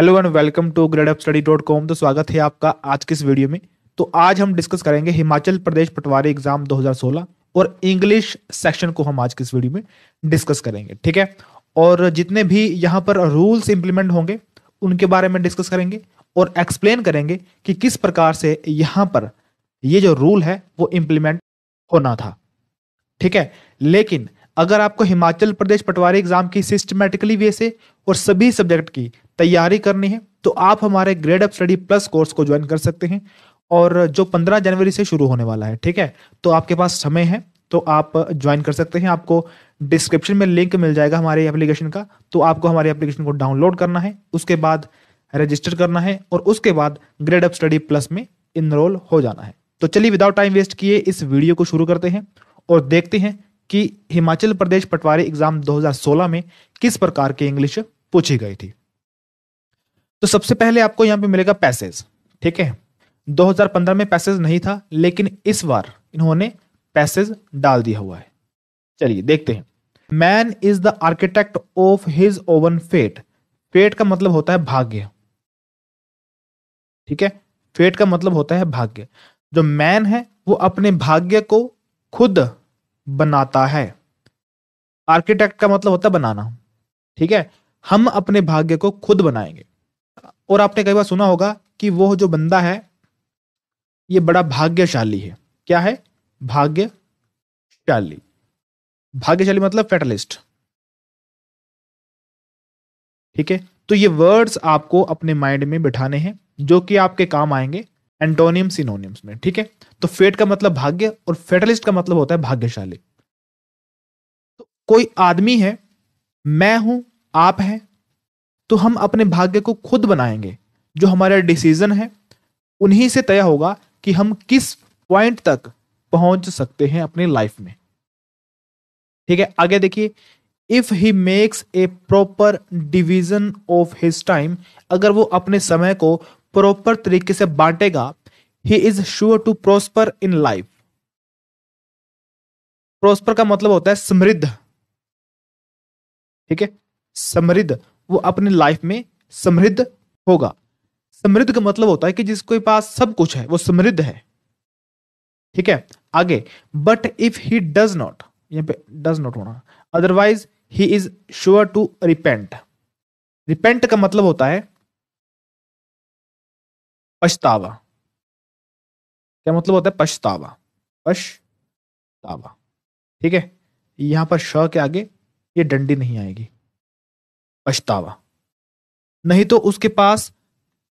hello and welcome to grade up study dot com तो स्वागत है आपका आज के इस वीडियो में तो आज हम डिस्कस करेंगे हिमाचल प्रदेश पटवारी एग्जाम 2016 और इंग्लिश सेक्शन को हम आज के इस वीडियो में डिस्कस करेंगे ठीक है और जितने भी यहाँ पर रूल्स इंप्लीमेंट होंगे उनके बारे में डिस्कस करेंगे और एक्सप्लेन करेंगे कि किस प्रकार से यहाँ पर ये जो रूल है वो इम्प्लीमेंट होना था ठीक है लेकिन अगर आपको हिमाचल प्रदेश पटवारी एग्जाम की सिस्टमेटिकली वे से और सभी सब्जेक्ट की तैयारी करनी है तो आप हमारे grade up study plus course को ज्वाइन कर सकते हैं और जो पंद्रह जनवरी से शुरू होने वाला है ठीक है तो आपके पास समय है तो आप ज्वाइन कर सकते हैं आपको डिस्क्रिप्शन में लिंक मिल जाएगा हमारे एप्लीकेशन का तो आपको हमारे एप्लीकेशन को डाउनलोड करना है उसके बाद रजिस्टर करना है और उसके बाद ग्रेड अप स्टडी प्लस में इनरोल हो जाना है तो चलिए विदाउट टाइम वेस्ट किए इस वीडियो को शुरू करते हैं और देखते हैं कि हिमाचल प्रदेश पटवारी एग्जाम 2016 में किस प्रकार की इंग्लिश पूछी गई थी तो सबसे पहले आपको यहां पे मिलेगा पैसेज ठीक है 2015 में पैसेज नहीं था लेकिन इस बार इन्होंने पैसेज डाल दिया हुआ है चलिए देखते हैं man is the architect of his own fate fate का मतलब होता है भाग्य ठीक है फेट का मतलब होता है भाग्य जो मैन है वो अपने भाग्य को खुद बनाता है आर्किटेक्ट का मतलब होता है बनाना ठीक है हम अपने भाग्य को खुद बनाएंगे और आपने कई बार सुना होगा कि वो जो बंदा है ये बड़ा भाग्यशाली है क्या है भाग्यशाली भाग्यशाली मतलब फेटलिस्ट ठीक है तो ये वर्ड्स आपको अपने माइंड में बिठाने हैं जो कि आपके काम आएंगे एंटोनियम सिनोनियम्स में ठीक है तो फेट का मतलब भाग्य और फेटलिस्ट का मतलब होता है भाग्यशाली तो कोई आदमी है मैं हूं आप हैं तो हम अपने भाग्य को खुद बनाएंगे जो हमारा डिसीजन है उन्हीं से तय होगा कि हम किस पॉइंट तक पहुंच सकते हैं अपनी लाइफ में ठीक है आगे देखिए if he makes a proper division of his time अगर वो अपने समय को प्रॉपर तरीके से बांटेगा he is sure to prosper in life prosper का मतलब होता है समृद्ध ठीक है समृद्ध वो अपनी लाइफ में समृद्ध होगा समृद्ध का मतलब होता है कि जिसके पास सब कुछ है वो समृद्ध है ठीक है आगे but if he does not यहां पे डज नॉट होना otherwise he is sure to repent repent का मतलब होता है पछतावा क्या मतलब होता है पछतावा पछतावा ठीक है यहां पर श के आगे ये डंडी नहीं आएगी पछतावा नहीं तो उसके पास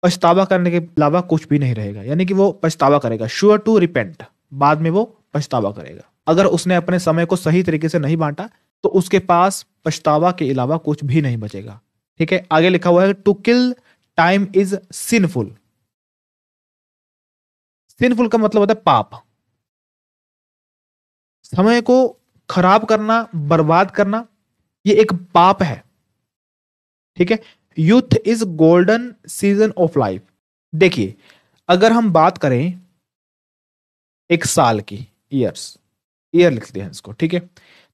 पछतावा करने के अलावा कुछ भी नहीं रहेगा यानी कि वो पछतावा करेगा श्योर टू रिपेंट बाद में वो पछतावा करेगा अगर उसने अपने समय को सही तरीके से नहीं बांटा तो उसके पास पछतावा के अलावा कुछ भी नहीं बचेगा ठीक है आगे लिखा हुआ है to kill time is sinful sinful का मतलब होता है पाप समय को खराब करना बर्बाद करना ये एक पाप है ठीक है youth is golden season of life देखिए अगर हम बात करें एक साल की ईयर्स ईयर लिखते हैं इसको ठीक है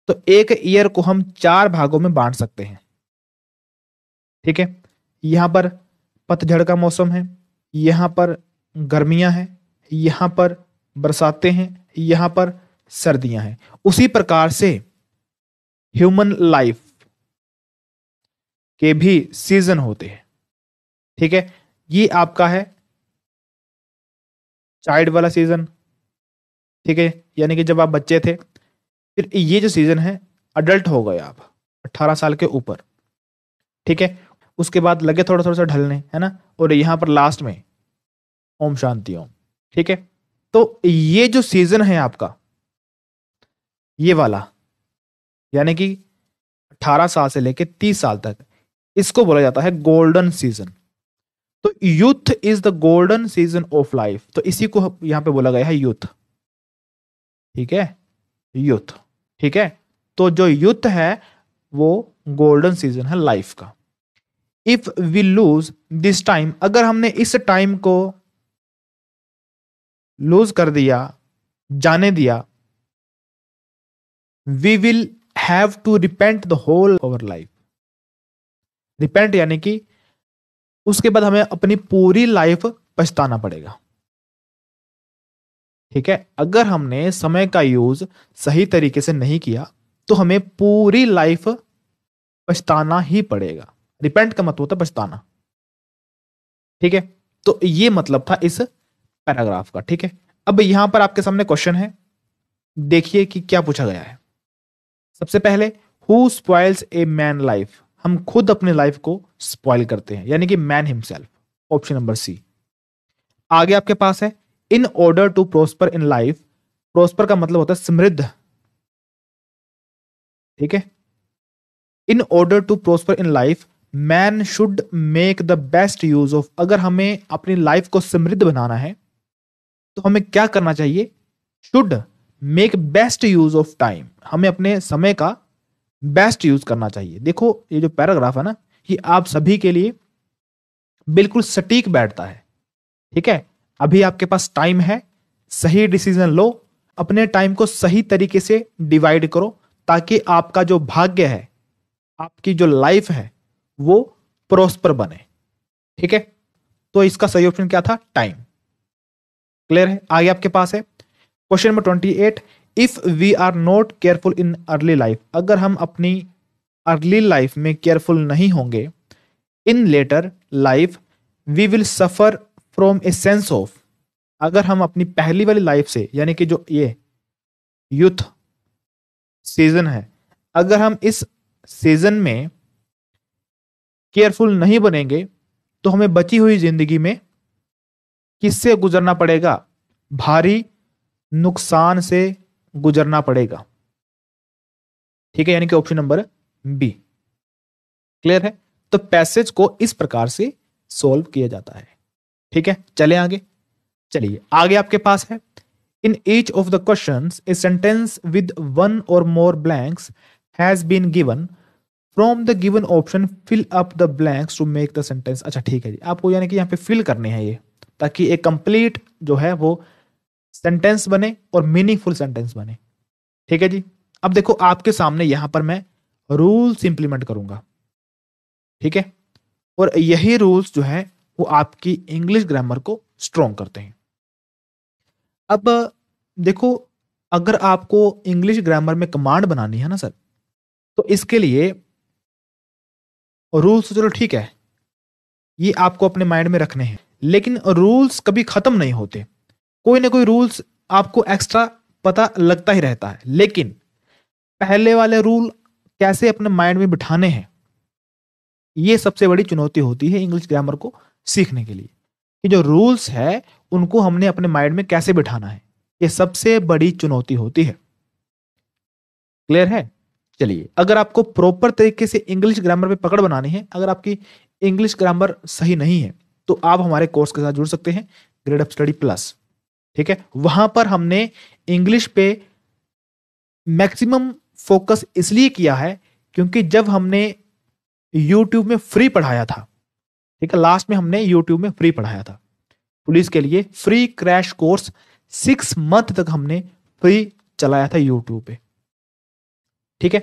तो एक ईयर को हम चार भागों में बांट सकते हैं ठीक है यहां पर पतझड़ का मौसम है यहां पर गर्मियां हैं यहाँ पर बरसातें हैं यहाँ पर सर्दियां हैं उसी प्रकार से ह्यूमन लाइफ के भी सीजन होते हैं ठीक है ये आपका है चाइल्ड वाला सीजन ठीक है यानी कि जब आप बच्चे थे फिर ये जो सीजन है अडल्ट हो गए आप 18 साल के ऊपर ठीक है उसके बाद लगे थोड़ा थोड़ा सा ढलने है ना और यहाँ पर लास्ट में ओम शांति ओम ठीक है तो ये जो सीजन है आपका ये वाला यानी कि 18 साल से लेके 30 साल तक इसको बोला जाता है गोल्डन सीजन तो youth is the golden season of life तो इसी को यहां पे बोला गया है यूथ ठीक है यूथ ठीक है तो जो यूथ है वो गोल्डन सीजन है लाइफ का if we lose this time अगर हमने इस टाइम को लूज कर दिया जाने दिया we will have to repent the whole over life repent यानी कि उसके बाद हमें अपनी पूरी लाइफ पछताना पड़ेगा ठीक है अगर हमने समय का यूज सही तरीके से नहीं किया तो हमें पूरी लाइफ पछताना ही पड़ेगा रिपेंट का मतलब होता है पछताना ठीक है तो ये मतलब था इस पैराग्राफ का ठीक है अब यहां पर आपके सामने क्वेश्चन है देखिए कि क्या पूछा गया है सबसे पहले who spoils a man life हम खुद अपने लाइफ को स्पॉइल करते हैं यानी कि man himself option number C आगे आपके पास है in order to prosper in life prosper का मतलब होता है समृद्ध ठीक है in order to prosper in life man should make the best use of अगर हमें अपनी लाइफ को समृद्ध बनाना है तो हमें क्या करना चाहिए should make best use of time हमें अपने समय का बेस्ट यूज करना चाहिए देखो ये जो पैराग्राफ है ना ये आप सभी के लिए बिल्कुल सटीक बैठता है ठीक है अभी आपके पास टाइम है सही डिसीजन लो अपने टाइम को सही तरीके से डिवाइड करो ताकि आपका जो भाग्य है आपकी जो लाइफ है वो प्रोस्पर बने ठीक है तो इसका सही ऑप्शन क्या था टाइम क्लियर है आगे आपके पास है question number twenty eight if we are not careful in early life अगर हम अपनी अर्ली लाइफ में केयरफुल नहीं होंगे in later life we will suffer from a sense of अगर हम अपनी पहली वाली लाइफ से यानी कि जो ये यूथ सीजन है अगर हम इस सीजन में केयरफुल नहीं बनेंगे तो हमें बची हुई जिंदगी में किससे गुजरना पड़ेगा भारी नुकसान से गुजरना पड़ेगा ठीक है यानी कि ऑप्शन नंबर बी क्लियर है तो पैसेज को इस प्रकार से सॉल्व किया जाता है ठीक है चले आगे चलिए आगे आपके पास है in each of the question a sentence with one और more blanks has been given from the given option fill up the blanks to make the sentence अच्छा ठीक है जी आपको यानी कि यहाँ पे फिल करने हैं ये ताकि एक कंप्लीट जो है वो सेंटेंस बने और मीनिंगफुल सेंटेंस बने ठीक है जी अब देखो आपके सामने यहां पर मैं रूल्स इंप्लीमेंट करूंगा ठीक है और यही रूल्स जो है वो आपकी इंग्लिश ग्रामर को स्ट्रोंग करते हैं अब देखो अगर आपको इंग्लिश ग्रामर में कमांड बनानी है ना सर तो इसके लिए रूल्स तो चलो ठीक है ये आपको अपने माइंड में रखने हैं लेकिन रूल्स कभी ख़त्म नहीं होते कोई ना कोई रूल्स आपको एक्स्ट्रा पता लगता ही रहता है लेकिन पहले वाले रूल कैसे अपने माइंड में बिठाने हैं ये सबसे बड़ी चुनौती होती है इंग्लिश ग्रामर को सीखने के लिए कि जो रूल्स है उनको हमने अपने माइंड में कैसे बिठाना है ये सबसे बड़ी चुनौती होती है क्लियर है चलिए अगर आपको प्रॉपर तरीके से इंग्लिश ग्रामर पे पकड़ बनानी है अगर आपकी इंग्लिश ग्रामर सही नहीं है तो आप हमारे कोर्स के साथ जुड़ सकते हैं ग्रेड अप स्टडी प्लस ठीक है वहां पर हमने इंग्लिश पे मैक्सिमम फोकस इसलिए किया है क्योंकि जब हमने यूट्यूब में फ्री पढ़ाया था ठीक है लास्ट में हमने यूट्यूब में फ्री पढ़ाया था पुलिस के लिए free crash course six month तक हमने फ्री चलाया था यूट्यूब पे ठीक है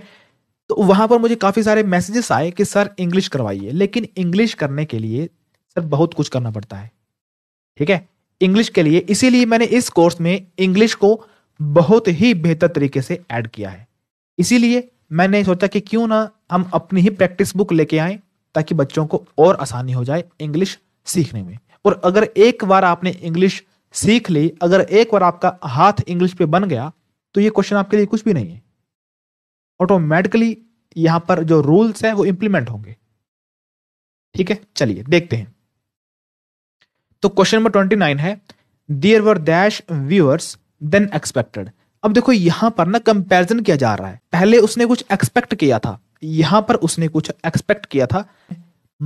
तो वहां पर मुझे काफी सारे मैसेजेस आए कि सर इंग्लिश करवाइए लेकिन इंग्लिश करने के लिए सर बहुत कुछ करना पड़ता है ठीक है इंग्लिश के लिए इसीलिए मैंने इस कोर्स में इंग्लिश को बहुत ही बेहतर तरीके से ऐड किया है इसीलिए मैंने सोचा कि क्यों ना हम अपनी ही प्रैक्टिस बुक लेके आए ताकि बच्चों को और आसानी हो जाए इंग्लिश सीखने में और अगर एक बार आपने इंग्लिश सीख ली अगर एक बार आपका हाथ इंग्लिश पे बन गया तो ये क्वेश्चन आपके लिए कुछ भी नहीं है ऑटोमेटिकली यहां पर जो रूल्स हैं वो इंप्लीमेंट होंगे ठीक है चलिए देखते हैं तो क्वेश्चन नंबर ट्वेंटी नाइन है there were dash viewers than expected अब देखो यहां पर ना कंपैरिजन किया जा रहा है पहले उसने कुछ एक्सपेक्ट किया था यहां पर उसने कुछ एक्सपेक्ट किया था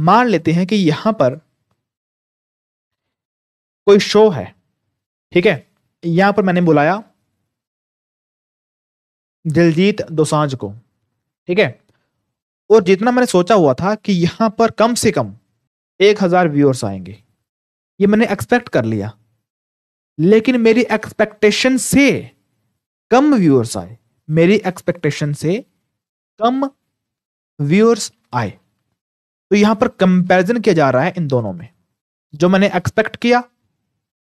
मान लेते हैं कि यहां पर कोई शो है ठीक है यहां पर मैंने बुलाया दिलजीत दोसांझ को ठीक है और जितना मैंने सोचा हुआ था कि यहां पर कम से कम एक हजार व्यूअर्स आएंगे ये मैंने एक्सपेक्ट कर लिया लेकिन मेरी एक्सपेक्टेशन से कम व्यूअर्स आए मेरी एक्सपेक्टेशन से कम व्यूअर्स आए तो यहां पर कंपैरिजन किया जा रहा है इन दोनों में जो मैंने एक्सपेक्ट किया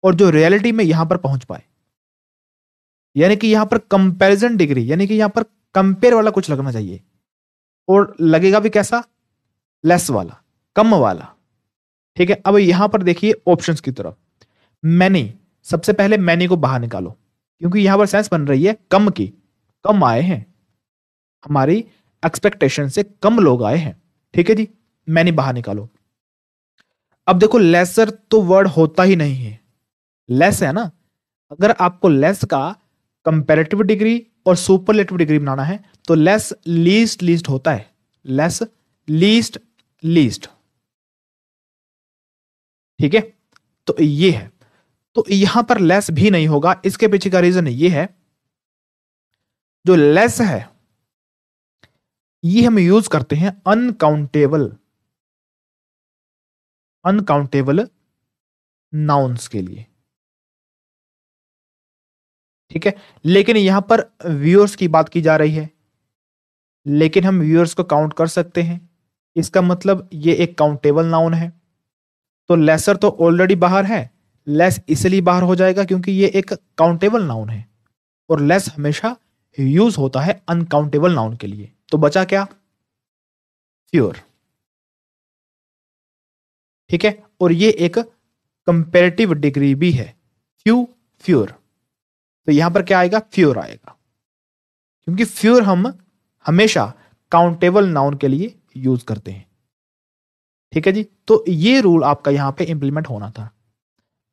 और जो रियलिटी में यहां पर पहुंच पाए यानी कि यहां पर कंपैरिजन डिग्री यानी कि यहां पर कंपेयर वाला कुछ लगना चाहिए और लगेगा भी कैसा लेस वाला कम वाला ठीक है अब यहां पर देखिए ऑप्शंस की तरफ मैनी सबसे पहले मैनी को बाहर निकालो क्योंकि यहां पर सेंस बन रही है कम की कम आए हैं हमारी एक्सपेक्टेशन से कम लोग आए हैं ठीक है जी मैनी बाहर निकालो अब देखो लेसर तो वर्ड होता ही नहीं है लेस है ना अगर आपको लेस का कंपेरेटिव डिग्री और सुपरलेटिव डिग्री बनाना है तो लेस लीस्ट लीस्ट होता है लेस लीस्ट लीस्ट ठीक है तो ये है तो यहां पर लेस भी नहीं होगा इसके पीछे का रीजन ये है जो लेस है ये हम यूज करते हैं अनकाउंटेबल अनकाउंटेबल नाउन्स के लिए ठीक है लेकिन यहां पर व्यूअर्स की बात की जा रही है लेकिन हम व्यूअर्स को काउंट कर सकते हैं इसका मतलब ये एक काउंटेबल नाउन है तो लेसर तो ऑलरेडी बाहर है लेस इसलिए बाहर हो जाएगा क्योंकि ये एक काउंटेबल नाउन है और लेस हमेशा यूज होता है अनकाउंटेबल नाउन के लिए तो बचा क्या फ्योर ठीक है और ये एक कंपेरेटिव डिग्री भी है फ्यू फ्योर तो यहां पर क्या आएगा फ्योर आएगा क्योंकि फ्योर हम हमेशा काउंटेबल नाउन के लिए यूज करते हैं ठीक है जी तो ये रूल आपका यहाँ पे इंप्लीमेंट होना था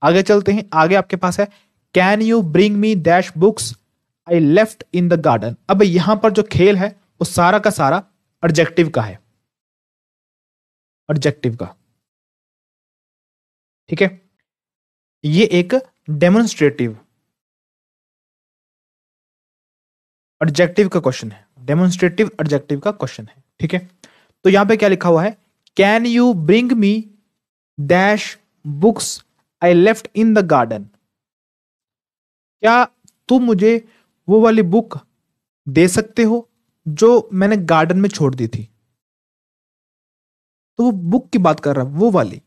आगे चलते हैं आगे आपके पास है can you bring me dash books I left in the garden अब यहां पर जो खेल है वो सारा का सारा ऑब्जेक्टिव का है ऑब्जेक्टिव का ठीक है ये एक डेमोन्स्ट्रेटिव ऑब्जेक्टिव का क्वेश्चन है डेमोन्स्ट्रेटिव ऑब्जेक्टिव का क्वेश्चन है ठीक है तो यहां पे क्या लिखा हुआ है can you bring me dash books I left in the garden क्या तुम मुझे वो वाली बुक दे सकते हो जो मैंने गार्डन में छोड़ दी थी तो वो बुक की बात कर रहा है वो वाली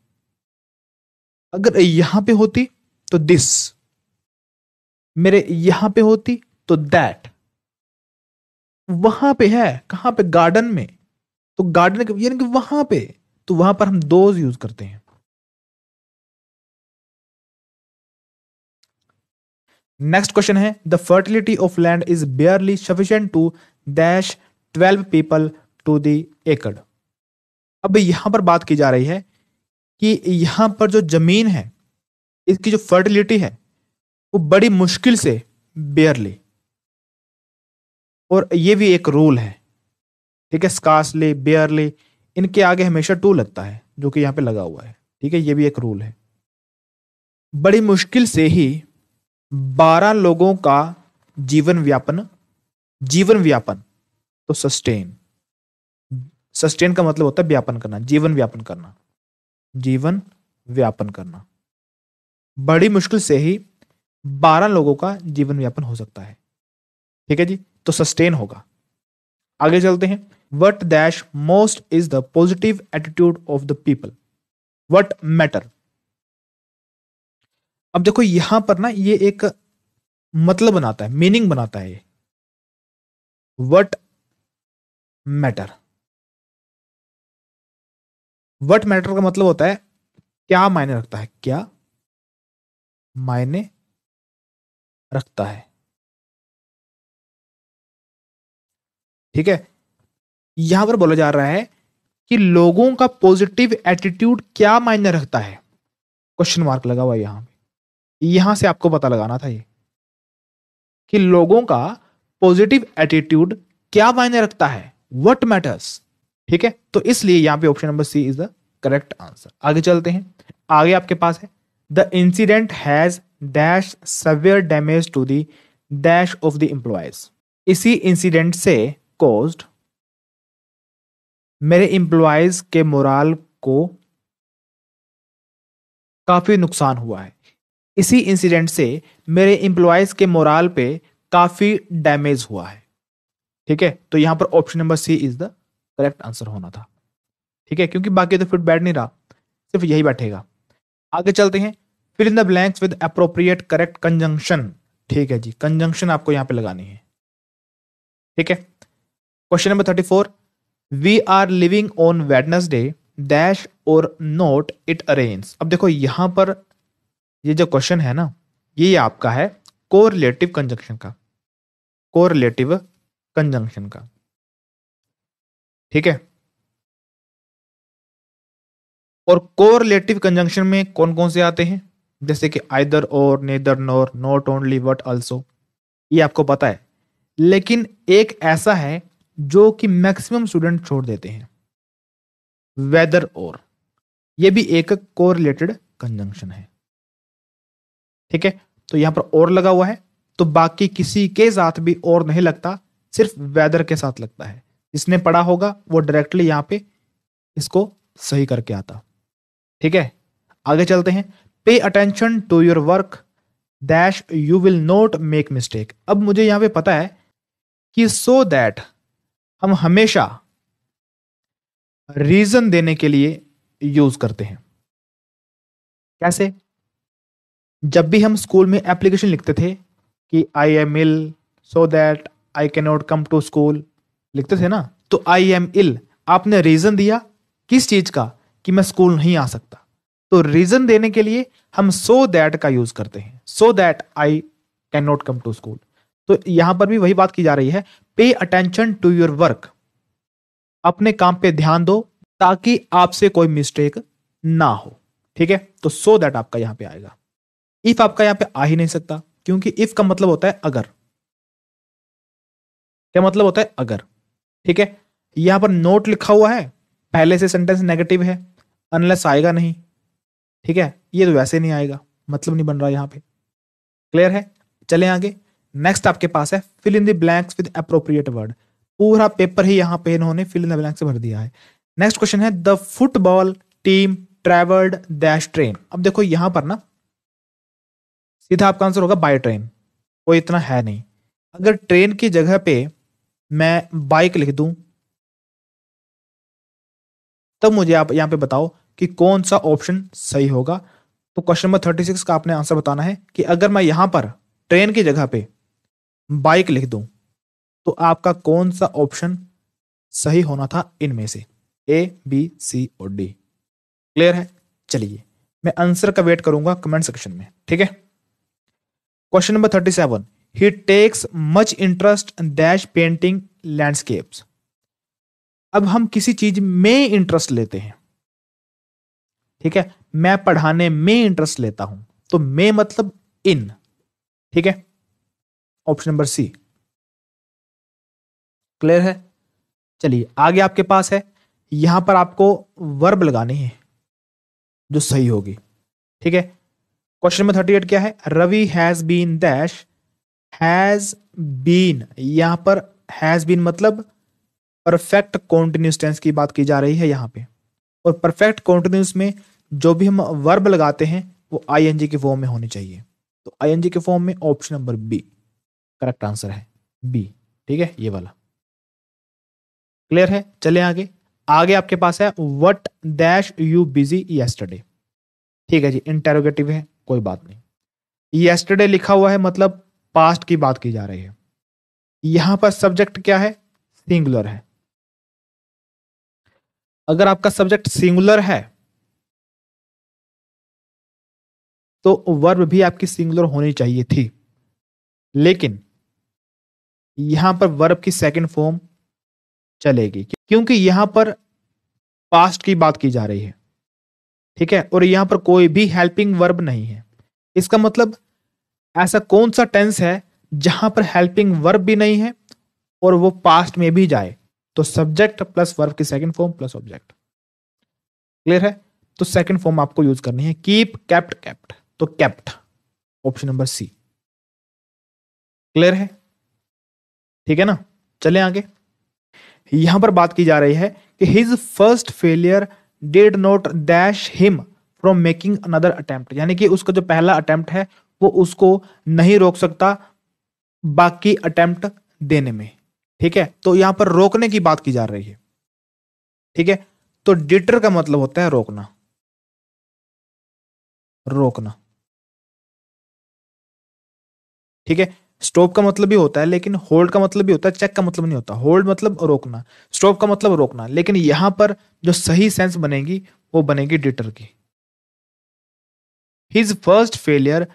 अगर यहां पे होती तो दिस मेरे यहां पे होती तो दैट वहां पे है कहां पे गार्डन में तो गार्डन यानी कि वहां पे तो वहां पर हम दोज यूज करते हैं नेक्स्ट क्वेश्चन है the fertility of land is barely sufficient to dash twelve people to the एकड़ अब यहां पर बात की जा रही है कि यहां पर जो जमीन है इसकी जो फर्टिलिटी है वो बड़ी मुश्किल से बियरली और ये भी एक रूल है ठीक है स्कासले बेयरले इनके आगे हमेशा टू लगता है जो कि यहाँ पे लगा हुआ है ठीक है ये भी एक रूल है बड़ी मुश्किल से ही बारह लोगों का जीवन व्यापन जीवन व्यापन तो सस्टेन सस्टेन का मतलब होता है व्यापन करना जीवन व्यापन करना जीवन व्यापन करना बड़ी मुश्किल से ही बारह लोगों का जीवन व्यापन हो सकता है ठीक है जी तो सस्टेन होगा आगे चलते हैं what dash most is the positive attitude of the people what matter अब देखो यहां पर ना ये एक मतलब बनाता है मीनिंग बनाता है ये वट मैटर वट मैटर का मतलब होता है क्या मायने रखता है क्या मायने रखता है ठीक है यहां पर बोला जा रहा है कि लोगों का पॉजिटिव एटीट्यूड क्या मायने रखता है क्वेश्चन मार्क लगा हुआ यहाँ पे यहां से आपको पता लगाना था ये कि लोगों का पॉजिटिव एटीट्यूड क्या मायने रखता है वट मैटर्स ठीक है तो इसलिए यहां पे option number C is the correct answer आगे चलते हैं आगे आपके पास है the incident has dash severe damage to the dash of the employees इसी इंसिडेंट से कॉज्ड मेरे एम्प्लॉयज़ के मोराल को काफ़ी नुकसान हुआ है इसी इंसिडेंट से मेरे एम्प्लॉयज़ के मोराल पे काफ़ी डैमेज हुआ है ठीक है तो यहां पर option number C is the correct answer होना था ठीक है क्योंकि बाकी तो फिट बैठ नहीं रहा सिर्फ यही बैठेगा आगे चलते हैं फिर in the blanks with appropriate correct conjunction ठीक है जी कंजंक्शन आपको यहाँ पे लगानी है ठीक है question number thirty four we are living on Wednesday dash और नोट इट अरेन्स अब देखो यहां पर ये जो क्वेश्चन है ना ये आपका है को रिलेटिव कंजंक्शन का को रिलेटिव कंजंक्शन का ठीक है और को रिलेटिव कंजंक्शन में कौन कौन से आते हैं जैसे कि आइदर और neither nor not only but also ये आपको पता है लेकिन एक ऐसा है जो कि मैक्सिमम स्टूडेंट छोड़ देते हैं वेदर और ये भी एक को रिलेटेड कंजंक्शन है ठीक है तो यहां पर और लगा हुआ है तो बाकी किसी के साथ भी और नहीं लगता सिर्फ वेदर के साथ लगता है जिसने पढ़ा होगा वो डायरेक्टली यहां पे इसको सही करके आता ठीक है आगे चलते हैं pay attention to your work dash you will not make mistake अब मुझे यहां पे पता है कि सो so दैट हम हमेशा रीजन देने के लिए यूज करते हैं कैसे जब भी हम स्कूल में एप्लीकेशन लिखते थे कि I am ill so that I can not come to school लिखते थे ना तो आई एम इल आपने रीजन दिया किस चीज का कि मैं स्कूल नहीं आ सकता तो रीजन देने के लिए हम सो so दैट का यूज करते हैं so that I can not come to school तो यहां पर भी वही बात की जा रही है पे अटेंशन टू योर वर्क अपने काम पे ध्यान दो ताकि आपसे कोई मिस्टेक ना हो ठीक है तो सो so दैट आपका यहां पे आएगा इफ आपका यहां पे आ ही नहीं सकता क्योंकि इफ का मतलब होता है अगर क्या मतलब होता है अगर ठीक है यहां पर नोट लिखा हुआ है पहले से सेंटेंस नेगेटिव है अनलेस आएगा नहीं ठीक है ये तो वैसे नहीं आएगा मतलब नहीं बन रहा यहां पे क्लियर है चले आगे नेक्स्ट आपके पास है fill in the blanks with appropriate word पूरा पेपर ही यहाँ पे इन्होंने फिल इन द ब्लैंक से भर दिया है नेक्स्ट क्वेश्चन है the football team travelled dash train अब देखो यहां पर ना सीधा आपका आंसर होगा बाय ट्रेन कोई इतना है नहीं अगर ट्रेन की जगह पे मैं बाइक लिख दूं तब मुझे आप यहां पे बताओ कि कौन सा ऑप्शन सही होगा तो क्वेश्चन नंबर थर्टी सिक्स का आपने आंसर बताना है कि अगर मैं यहां पर ट्रेन की जगह पे बाइक लिख दूं तो आपका कौन सा ऑप्शन सही होना था इनमें से ए बी सी और डी क्लियर है चलिए मैं आंसर का वेट करूंगा कमेंट सेक्शन में ठीक है question number thirty seven he takes much interest dash painting landscapes अब हम किसी चीज में इंटरेस्ट लेते हैं ठीक है मैं पढ़ाने में इंटरेस्ट लेता हूं तो मैं मतलब इन ठीक है ऑप्शन नंबर सी क्लियर है चलिए आगे आपके पास है यहां पर आपको वर्ब लगानी है जो सही होगी ठीक है क्वेश्चन नंबर थर्टी एट क्या है Ravi has been dash has been यहां पर हैज बीन मतलब परफेक्ट कॉन्टिन्यूस टेंस की बात की जा रही है यहां पे और परफेक्ट कॉन्टिन्यूस में जो भी हम वर्ब लगाते हैं वो आईएनजी के फॉर्म में होने चाहिए तो आईएनजी के फॉर्म में option number B correct answer है बी ठीक है ये वाला क्लियर है चले आगे आगे आपके पास है what dash you busy yesterday ठीक है जी इंटेरोगेटिव है कोई बात नहीं येस्टरडे लिखा हुआ है मतलब पास्ट की बात की जा रही है यहां पर सब्जेक्ट क्या है सिंगुलर है अगर आपका सब्जेक्ट सिंगुलर है तो वर्ब भी आपकी सिंगुलर होनी चाहिए थी लेकिन यहां पर वर्ब की सेकंड फॉर्म चलेगी क्योंकि यहां पर पास्ट की बात की जा रही है ठीक है और यहां पर कोई भी हेल्पिंग वर्ब नहीं है इसका मतलब ऐसा कौन सा टेंस है जहां पर हेल्पिंग वर्ब भी नहीं है और वो पास्ट में भी जाए तो सब्जेक्ट प्लस वर्ब की second form plus object clear है तो सेकंड फॉर्म आपको यूज करनी है कीप कैप्ट कैप्ट तो kept option number C clear है ठीक है ना चले आगे यहां पर बात की जा रही है कि his first failure did not dash him from making another attempt यानी कि उसका जो पहला अटेम्प्ट है वो उसको नहीं रोक सकता बाकी अटेम्प्ट देने में ठीक है तो यहां पर रोकने की बात की जा रही है ठीक है तो डिटर का मतलब होता है रोकना रोकना ठीक है स्टॉप का मतलब भी होता है लेकिन होल्ड का मतलब भी होता है चेक का मतलब नहीं होता होल्ड मतलब रोकना स्टॉप का मतलब रोकना लेकिन यहां पर जो सही सेंस बनेगी वो बनेगी डिटर की his first failure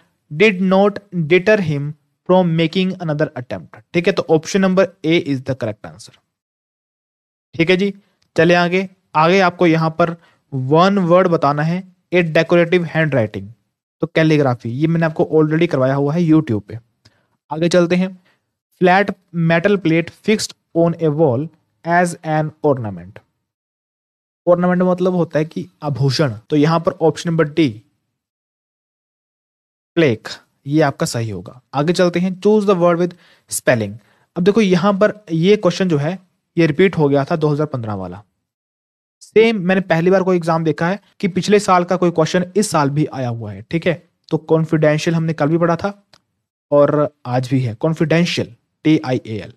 did not deter him from making another attempt ठीक है तो option number A is the correct answer ठीक है जी चले आगे आगे आपको यहां पर वन वर्ड बताना है ए डेकोरेटिव हैंड राइटिंग तो कैलीग्राफी ये मैंने आपको ऑलरेडी करवाया हुआ है यूट्यूब पे आगे चलते हैं flat metal plate fixed on a wall as an ornament ornament मतलब होता है कि आभूषण तो यहां पर ऑप्शन नंबर डी प्लेक ये आपका सही होगा आगे चलते हैं choose the word with spelling अब देखो यहां पर ये क्वेश्चन जो है ये रिपीट हो गया था 2015 वाला सेम मैंने पहली बार कोई एग्जाम देखा है कि पिछले साल का कोई क्वेश्चन इस साल भी आया हुआ है ठीक है तो कॉन्फिडेंशियल हमने कल भी पढ़ा था और आज भी है confidential T I A L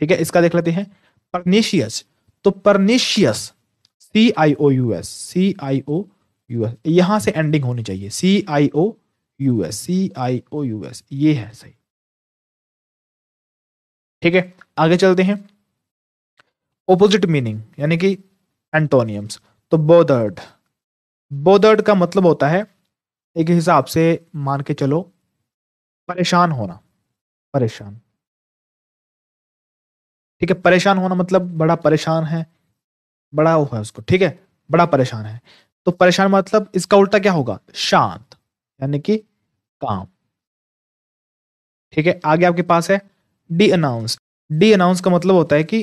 ठीक है इसका देख लेते हैं परनेशियस तो pernicious C I O U S C I O U S यहां से एंडिंग होनी चाहिए C I O U S C I O U S ये है सही ठीक है आगे चलते हैं ओपोजिट मीनिंग यानी कि एंटोनियम्स तो बोदर्ड बोदर्ड का मतलब होता है एक हिसाब से मान के चलो परेशान होना परेशान ठीक है परेशान होना मतलब बड़ा परेशान है बड़ा वो है उसको ठीक है बड़ा परेशान है तो परेशान मतलब इसका उल्टा क्या होगा शांत यानी कि काम ठीक है आगे आपके पास है डी अनाउंस डी अनाउंस का मतलब होता है कि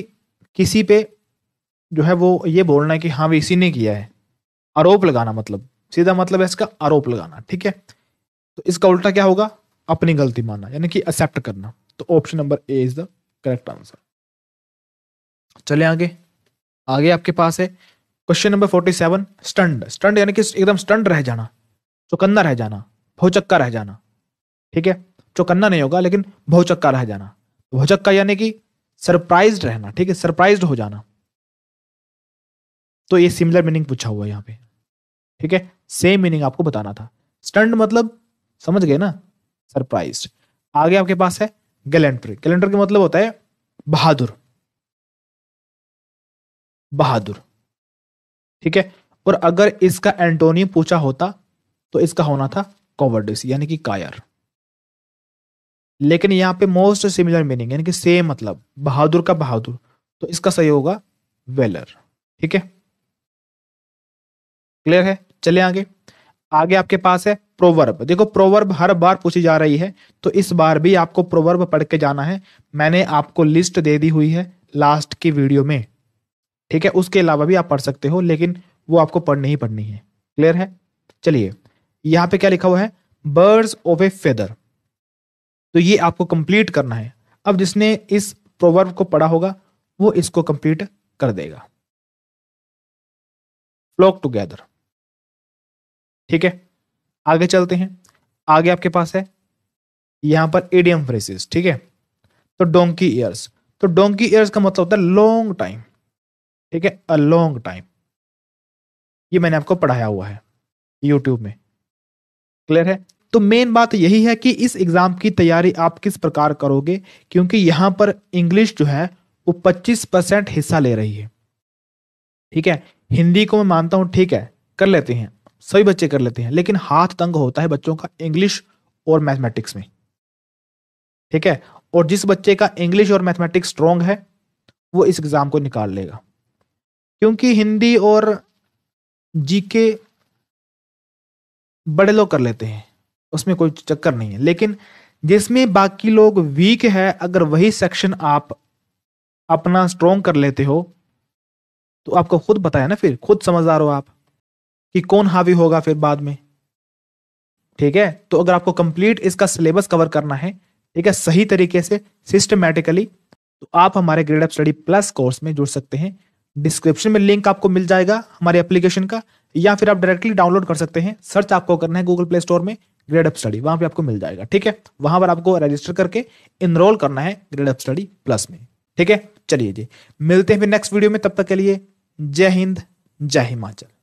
किसी पे जो है वो ये बोलना है कि हाँ भाई इसी ने किया है आरोप लगाना मतलब सीधा मतलब है इसका आरोप लगाना ठीक है तो इसका उल्टा क्या होगा अपनी गलती मानना यानी कि एक्सेप्ट करना तो option number A is the correct answer चले आगे आगे आपके पास है question number forty seven stunned stunned यानी कि एकदम स्टंड रह जाना चौकन्ना रह जाना भौचक्का रह जाना ठीक है चौकन्ना नहीं होगा लेकिन भौचक्का रह जाना भौचक्का यानी कि सरप्राइज रहना ठीक है सरप्राइज हो जाना तो ये सिमिलर मीनिंग पूछा हुआ है यहाँ पे ठीक है सेम मीनिंग आपको बताना था स्टंट मतलब समझ गए ना सरप्राइज आगे आपके पास है गैलेंट्री गैलेंट्री का मतलब होता है बहादुर बहादुर ठीक है और अगर इसका एंटोनियम पूछा होता तो इसका होना था कॉवर्डिस यानी कि कायर लेकिन यहां पे मोस्ट सिमिलर मीनिंग यानी कि सेम मतलब बहादुर का बहादुर तो इसका सही होगा वेलर ठीक है क्लियर है चले आगे आगे आपके पास है प्रोवर्ब देखो प्रोवर्ब हर बार पूछी जा रही है तो इस बार भी आपको प्रोवर्ब पढ़ के जाना है मैंने आपको लिस्ट दे दी हुई है लास्ट की वीडियो में ठीक है उसके अलावा भी आप पढ़ सकते हो लेकिन वो आपको पढ़नी ही पढ़नी है क्लियर है चलिए यहाँ पे क्या लिखा हुआ है बर्ड्स ऑफ ए फेदर तो ये आपको कंप्लीट करना है अब जिसने इस प्रोवर्ब को पढ़ा होगा वो इसको कंप्लीट कर देगा फ्लॉक टुगेदर ठीक है आगे चलते हैं आगे आपके पास है यहां पर एडियम फ्रेसिस ठीक है तो डोंकी ईयर्स तो डोंकी ईयर्स का मतलब होता है लॉन्ग टाइम ठीक है अ लॉन्ग टाइम ये मैंने आपको पढ़ाया हुआ है यूट्यूब में क्लियर है तो मेन बात यही है कि इस एग्जाम की तैयारी आप किस प्रकार करोगे क्योंकि यहां पर इंग्लिश जो है वो 25 परसेंट हिस्सा ले रही है ठीक है हिंदी को मैं मानता हूं ठीक है कर लेते हैं सभी बच्चे कर लेते हैं लेकिन हाथ तंग होता है बच्चों का इंग्लिश और मैथमेटिक्स में ठीक है और जिस बच्चे का इंग्लिश और मैथमेटिक्स स्ट्रॉन्ग है वो इस एग्ज़ाम को निकाल लेगा क्योंकि हिंदी और जीके बड़े लोग कर लेते हैं उसमें कोई चक्कर नहीं है लेकिन जिसमें बाकी लोग वीक है अगर वही सेक्शन आप अपना स्ट्रोंग कर लेते हो तो आपको खुद बताया ना फिर खुद समझदार हो आप कि कौन हावी होगा फिर बाद में ठीक है तो अगर आपको कंप्लीट इसका सिलेबस कवर करना है ठीक है सही तरीके से सिस्टमेटिकली तो आप हमारे grade up study plus course में जुड़ सकते हैं डिस्क्रिप्शन में लिंक आपको मिल जाएगा हमारे एप्लीकेशन का या फिर आप डायरेक्टली डाउनलोड कर सकते हैं सर्च आपको करना है गूगल प्ले स्टोर में ग्रेड अप स्टडी वहां पे आपको मिल जाएगा ठीक है वहां पर आपको रजिस्टर करके इनरोल करना है ग्रेड अप स्टडी प्लस में ठीक है चलिए जी मिलते हैं फिर नेक्स्ट वीडियो में तब तक के लिए जय हिंद जय हिमाचल